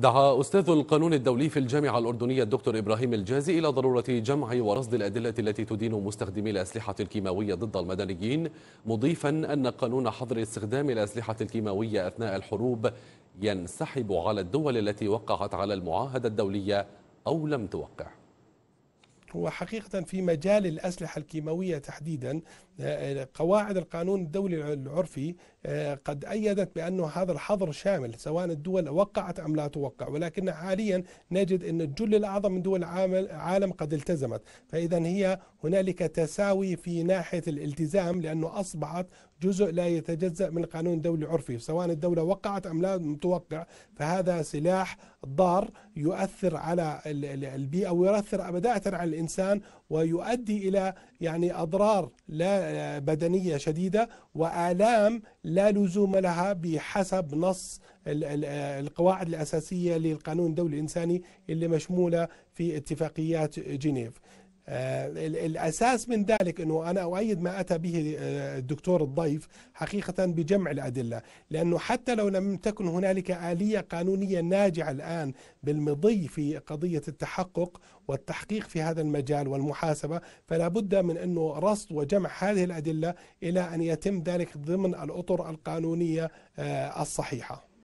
دعا أستاذ القانون الدولي في الجامعة الأردنية الدكتور إبراهيم الجازي إلى ضرورة جمع ورصد الأدلة التي تدين مستخدمي الأسلحة الكيماوية ضد المدنيين مضيفا أن قانون حظر استخدام الأسلحة الكيماوية أثناء الحروب ينسحب على الدول التي وقعت على المعاهدة الدولية أو لم توقع هو حقيقة في مجال الأسلحة الكيماوية تحديدا آه، قواعد القانون الدولي العرفي آه، قد أيدت بأنه هذا الحظر شامل سواء الدول وقعت أم لا توقع ولكن حاليا نجد أن الجل الأعظم من دول العالم قد التزمت فإذا هي هنالك تساوي في ناحية الالتزام لأنه أصبحت جزء لا يتجزأ من القانون الدولي العرفي سواء الدولة وقعت أم لا توقع فهذا سلاح ضار يؤثر على البيئة ويؤثر أبداً على الإنسان ويؤدي إلى يعني أضرار لا بدنية شديدة وآلام لا لزوم لها بحسب نص القواعد الأساسية للقانون الدولي الإنساني اللي مشمولة في اتفاقيات جنيف آه، الأساس من ذلك أنه أنا أؤيد ما أتى به آه، الدكتور الضيف حقيقة بجمع الأدلة لأنه حتى لو لم تكن هنالك آلية قانونية ناجعة الآن بالمضي في قضية التحقق والتحقيق في هذا المجال والمحاسبة فلا بد من أنه رصد وجمع هذه الأدلة إلى أن يتم ذلك ضمن الأطر القانونية آه، الصحيحة